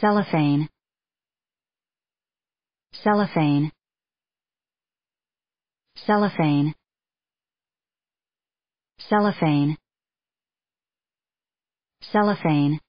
cellophane cellophane cellophane cellophane cellophane